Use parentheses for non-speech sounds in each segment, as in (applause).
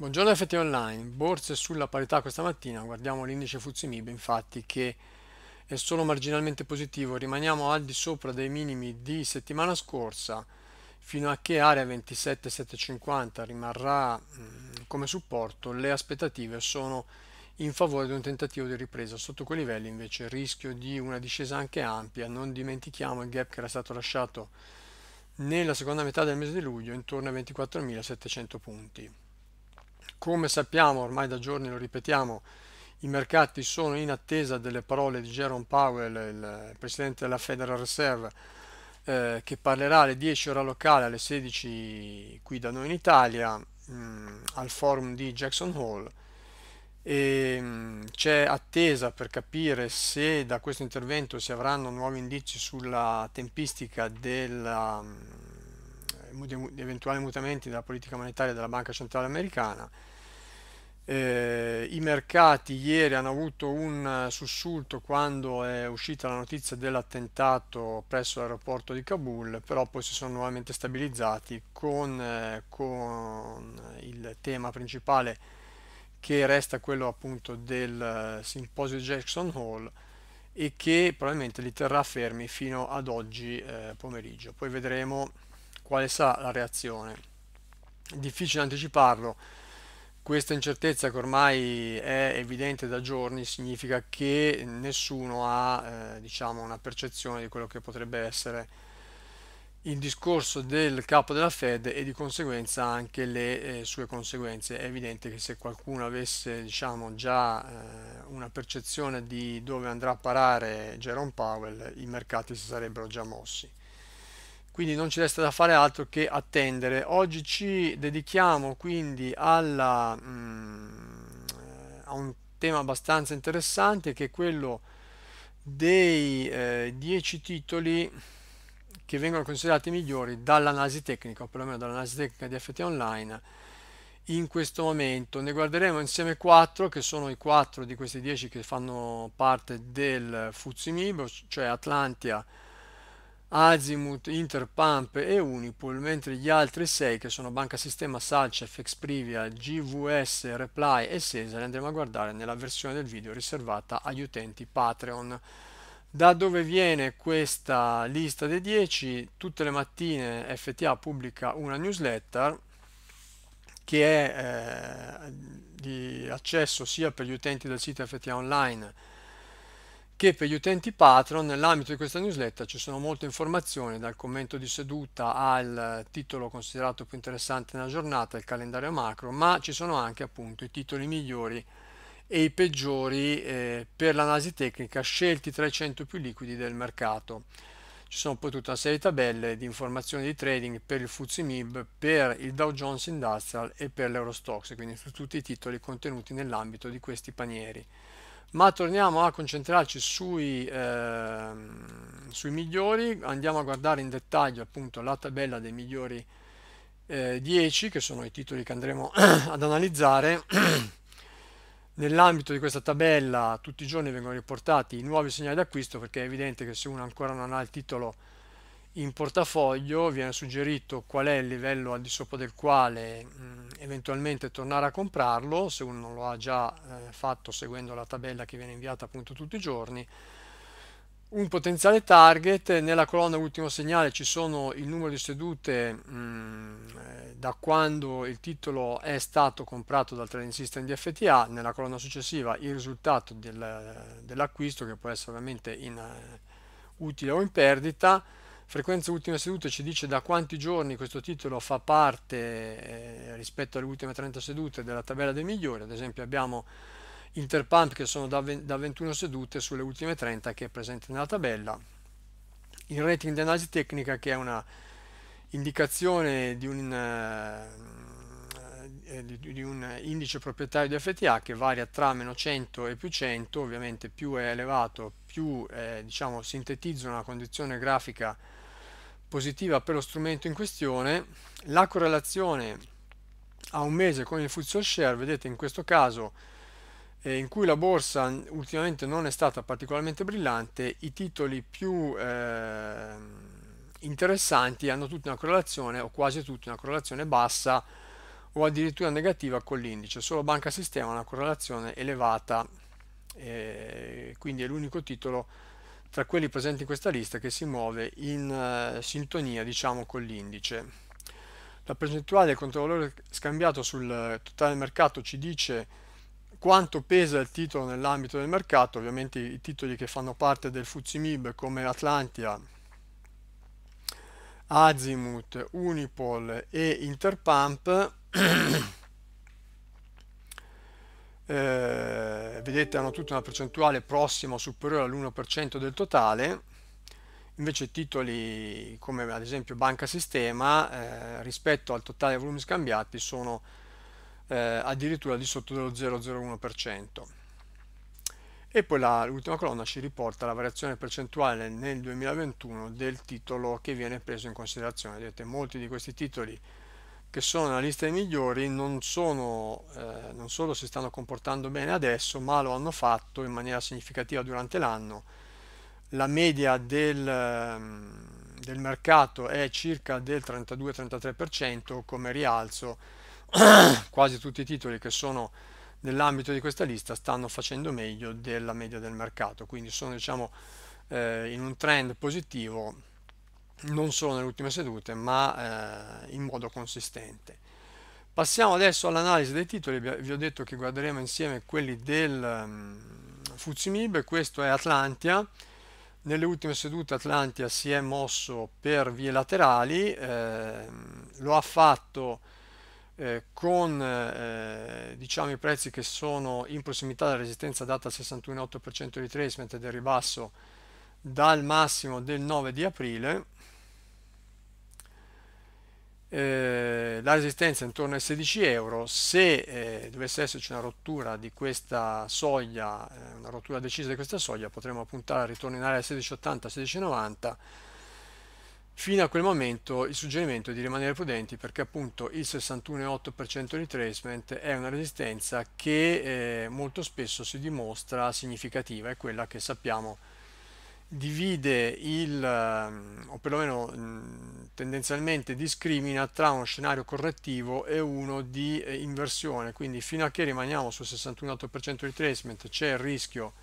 Buongiorno FT Online, borse sulla parità questa mattina, guardiamo l'indice Fuzimib infatti che è solo marginalmente positivo, rimaniamo al di sopra dei minimi di settimana scorsa fino a che area 27750 rimarrà mh, mm, come supporto, le aspettative sono in favore di un tentativo di ripresa, sotto quei livelli invece il rischio di una discesa anche ampia, non dimentichiamo il gap che era stato lasciato nella seconda metà del mese di luglio intorno ai 24.700 punti. Come sappiamo, ormai da giorni lo ripetiamo, i mercati sono in attesa delle parole di Jerome Powell, il presidente della Federal Reserve, eh, che parlerà alle 10 ora locale, alle 16 qui da noi in Italia, mh, mm, al forum di Jackson Hole. E, mh, mm, c'è attesa per capire se da questo intervento si avranno nuovi indizi sulla tempistica della... Mh, mm, eventuali mutamenti della politica monetaria della Banca Centrale Americana. Eh, I mercati ieri hanno avuto un sussulto quando è uscita la notizia dell'attentato presso l'aeroporto di Kabul, però poi si sono nuovamente stabilizzati con, eh, con il tema principale che resta quello appunto del eh, simposio Jackson Hall e che probabilmente li terrà fermi fino ad oggi eh, pomeriggio. Poi vedremo quale sarà la reazione. È difficile anticiparlo, questa incertezza che ormai è evidente da giorni significa che nessuno ha eh, diciamo una percezione di quello che potrebbe essere il discorso del capo della Fed e di conseguenza anche le eh, sue conseguenze. È evidente che se qualcuno avesse diciamo, già eh, una percezione di dove andrà a parare Jerome Powell, i mercati si sarebbero già mossi quindi non ci resta da fare altro che attendere. Oggi ci dedichiamo quindi alla, mh, mm, a un tema abbastanza interessante che è quello dei 10 eh, titoli che vengono considerati migliori dall'analisi tecnica, o perlomeno dall'analisi tecnica di FT Online in questo momento. Ne guarderemo insieme quattro, che sono i quattro di questi dieci che fanno parte del Mibo, cioè Atlantia, Azimut, Interpump e Unipol, mentre gli altri 6 che sono Banca Sistema, Salcef, Exprivia, GVS, Reply e Cesare andremo a guardare nella versione del video riservata agli utenti Patreon. Da dove viene questa lista dei 10? Tutte le mattine FTA pubblica una newsletter che è eh, di accesso sia per gli utenti del sito FTA Online che per gli utenti Patreon nell'ambito di questa newsletter ci sono molte informazioni dal commento di seduta al titolo considerato più interessante nella giornata, il calendario macro, ma ci sono anche appunto i titoli migliori e i peggiori eh, per l'analisi tecnica scelti tra i 100 più liquidi del mercato. Ci sono poi tutta una serie di tabelle di informazioni di trading per il FTSE MIB, per il Dow Jones Industrial e per l'Eurostox, quindi su tutti i titoli contenuti nell'ambito di questi panieri ma torniamo a concentrarci sui, eh, sui, migliori, andiamo a guardare in dettaglio appunto la tabella dei migliori eh, 10, che sono i titoli che andremo (clears throat) ad analizzare. (clears throat) Nell'ambito di questa tabella tutti i giorni vengono riportati i nuovi segnali d'acquisto perché è evidente che se uno ancora non ha il titolo in portafoglio viene suggerito qual è il livello al di sopra del quale mh, eventualmente tornare a comprarlo se uno non lo ha già eh, fatto seguendo la tabella che viene inviata appunto tutti i giorni un potenziale target nella colonna ultimo segnale ci sono il numero di sedute mh, eh, da quando il titolo è stato comprato dal trading system di FTA nella colonna successiva il risultato del, dell'acquisto che può essere ovviamente in, uh, utile o in perdita Frequenza ultime sedute ci dice da quanti giorni questo titolo fa parte eh, rispetto alle ultime 30 sedute della tabella dei migliori, ad esempio abbiamo Interpump che sono da, 20, da 21 sedute sulle ultime 30 che è presente nella tabella, il rating di analisi tecnica che è una indicazione di un... Eh, eh, di, di un indice proprietario di FTA che varia tra meno 100 e più 100, ovviamente più è elevato, più eh, diciamo, sintetizza una condizione grafica positiva per lo strumento in questione, la correlazione a un mese con il futsal share, vedete in questo caso eh, in cui la borsa ultimamente non è stata particolarmente brillante, i titoli più eh, interessanti hanno tutti una correlazione o quasi tutti una correlazione bassa o addirittura negativa con l'indice, solo Banca Sistema ha una correlazione elevata, eh, quindi è l'unico titolo tra quelli presenti in questa lista che si muove in eh, sintonia diciamo con l'indice. La percentuale del controvalore scambiato sul totale mercato ci dice quanto pesa il titolo nell'ambito del mercato, ovviamente i titoli che fanno parte del Fuzimib come Atlantia, Azimut, Unipol e Interpump eh, vedete hanno tutta una percentuale prossima o superiore all'1% del totale invece titoli come ad esempio banca sistema eh, rispetto al totale dei volumi scambiati sono eh, addirittura di sotto dello 0,01% e poi l'ultima colonna ci riporta la variazione percentuale nel 2021 del titolo che viene preso in considerazione vedete molti di questi titoli che sono nella lista dei migliori non, sono, eh, non solo si stanno comportando bene adesso, ma lo hanno fatto in maniera significativa durante l'anno. La media del, ehm, del mercato è circa del 32-33% come rialzo. (coughs) Quasi tutti i titoli che sono nell'ambito di questa lista stanno facendo meglio della media del mercato, quindi sono diciamo, eh, in un trend positivo non solo nelle ultime sedute ma eh, in modo consistente. Passiamo adesso all'analisi dei titoli, vi ho detto che guarderemo insieme quelli del um, mm, Fuzimib, questo è Atlantia, nelle ultime sedute Atlantia si è mosso per vie laterali, eh, lo ha fatto eh, con eh, diciamo, i prezzi che sono in prossimità della resistenza data al 61,8% di retracement e del ribasso dal massimo del 9 di aprile, eh, la resistenza è intorno ai 16 euro se eh, dovesse esserci una rottura di questa soglia eh, una rottura decisa di questa soglia potremmo puntare a in area 16,80 16,90 fino a quel momento il suggerimento è di rimanere prudenti perché appunto il 61,8% retracement è una resistenza che eh, molto spesso si dimostra significativa è quella che sappiamo divide il, ehm, o perlomeno tendenzialmente discrimina tra uno scenario correttivo e uno di eh, inversione, quindi fino a che rimaniamo sul 61,8% retracement c'è il rischio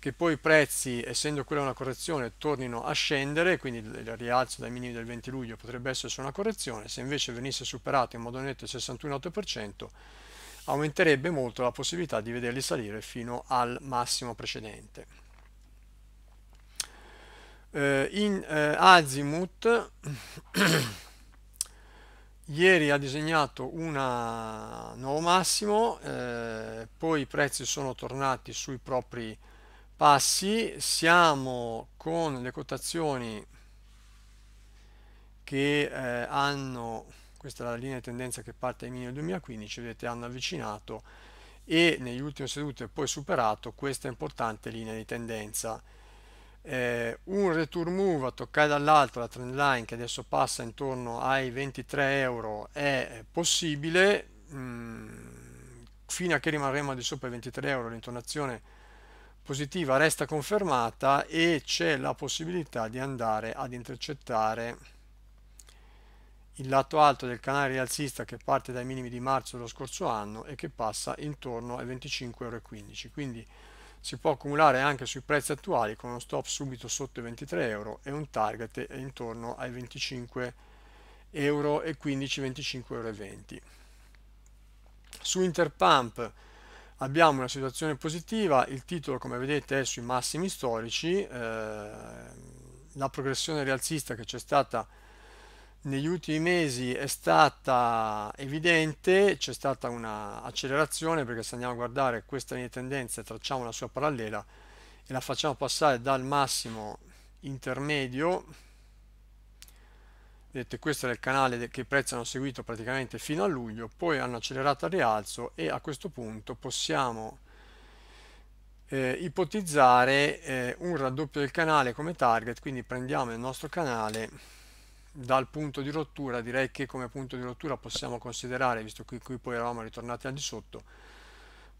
che poi i prezzi, essendo quella una correzione, tornino a scendere, quindi il rialzo dai minimi del 20 luglio potrebbe essere su una correzione, se invece venisse superato in modo netto il 61,8% aumenterebbe molto la possibilità di vederli salire fino al massimo precedente eh, in eh, Azimut (clears throat) ieri ha disegnato un nuovo massimo eh, poi i prezzi sono tornati sui propri passi siamo con le quotazioni che eh, hanno questa è la linea di tendenza che parte ai minimi 2015 vedete hanno avvicinato e negli ultimi sedute poi superato questa importante linea di tendenza eh, un return move a toccare dall'alto la trend line che adesso passa intorno ai 23 euro è possibile mh, mm, fino a che rimarremo di sopra i 23 euro l'intonazione positiva resta confermata e c'è la possibilità di andare ad intercettare il lato alto del canale rialzista che parte dai minimi di marzo dello scorso anno e che passa intorno ai 25,15 euro quindi si può accumulare anche sui prezzi attuali con uno stop subito sotto i 23 euro e un target intorno ai 25 euro e 15 25 euro e 20 su Interpump abbiamo una situazione positiva il titolo come vedete è sui massimi storici eh, la progressione rialzista che c'è stata negli ultimi mesi è stata evidente, c'è stata un'accelerazione perché se andiamo a guardare questa linea di tendenza e tracciamo la sua parallela e la facciamo passare dal massimo intermedio, vedete questo era il canale che i prezzi hanno seguito praticamente fino a luglio, poi hanno accelerato al rialzo e a questo punto possiamo eh, ipotizzare eh, un raddoppio del canale come target, quindi prendiamo il nostro canale dal punto di rottura direi che come punto di rottura possiamo considerare, visto che qui poi eravamo ritornati al di sotto,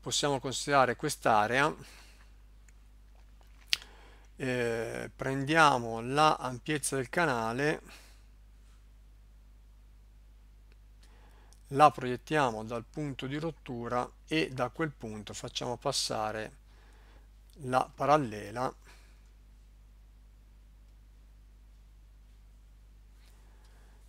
possiamo considerare quest'area, eh, prendiamo la ampiezza del canale, la proiettiamo dal punto di rottura e da quel punto facciamo passare la parallela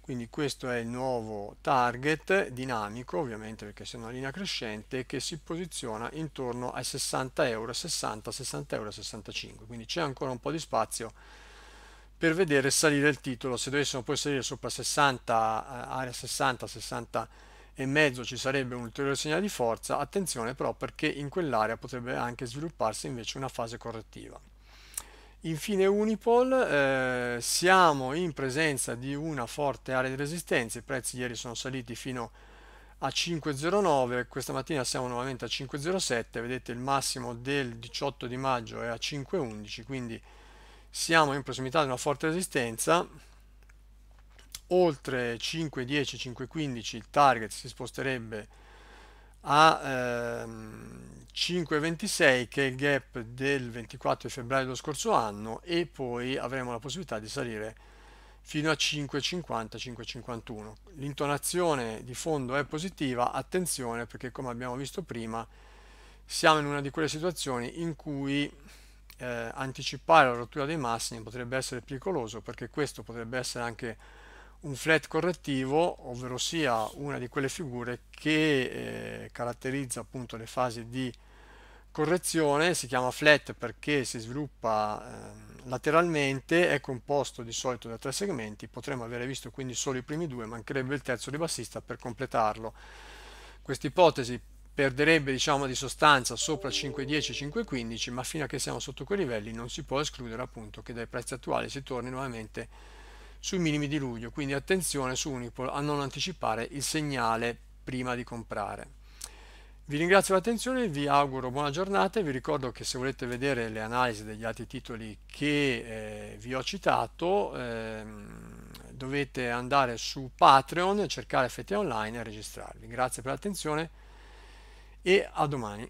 quindi questo è il nuovo target dinamico ovviamente perché c'è una linea crescente che si posiziona intorno ai 60 euro 60 60 euro 65 quindi c'è ancora un po' di spazio per vedere salire il titolo se dovessimo poi salire sopra 60 eh, area 60 60 e mezzo ci sarebbe un ulteriore segnale di forza attenzione però perché in quell'area potrebbe anche svilupparsi invece una fase correttiva Infine Unipol, eh, siamo in presenza di una forte area di resistenza, i prezzi ieri sono saliti fino a 5,09, questa mattina siamo nuovamente a 5,07, vedete il massimo del 18 di maggio è a 5,11, quindi siamo in prossimità di una forte resistenza, oltre 5,10, 5,15 il target si sposterebbe a ehm, 5,26 che è il gap del 24 febbraio dello scorso anno e poi avremo la possibilità di salire fino a 5,50-5,51. L'intonazione di fondo è positiva, attenzione perché come abbiamo visto prima siamo in una di quelle situazioni in cui eh, anticipare la rottura dei massimi potrebbe essere pericoloso perché questo potrebbe essere anche un flat correttivo, ovvero sia una di quelle figure che eh, caratterizza appunto le fasi di correzione, si chiama flat perché si sviluppa eh, lateralmente, è composto di solito da tre segmenti, potremmo avere visto quindi solo i primi due, mancherebbe il terzo ribassista per completarlo. Questa ipotesi perderebbe diciamo di sostanza sopra 5.10 5.15 ma fino a che siamo sotto quei livelli non si può escludere appunto che dai prezzi attuali si torni nuovamente sui minimi di luglio, quindi attenzione su Unipol a non anticipare il segnale prima di comprare. Vi ringrazio per l'attenzione, vi auguro buona giornata e vi ricordo che se volete vedere le analisi degli altri titoli che eh, vi ho citato eh, dovete andare su Patreon, cercare FT Online e registrarvi. Grazie per l'attenzione e a domani.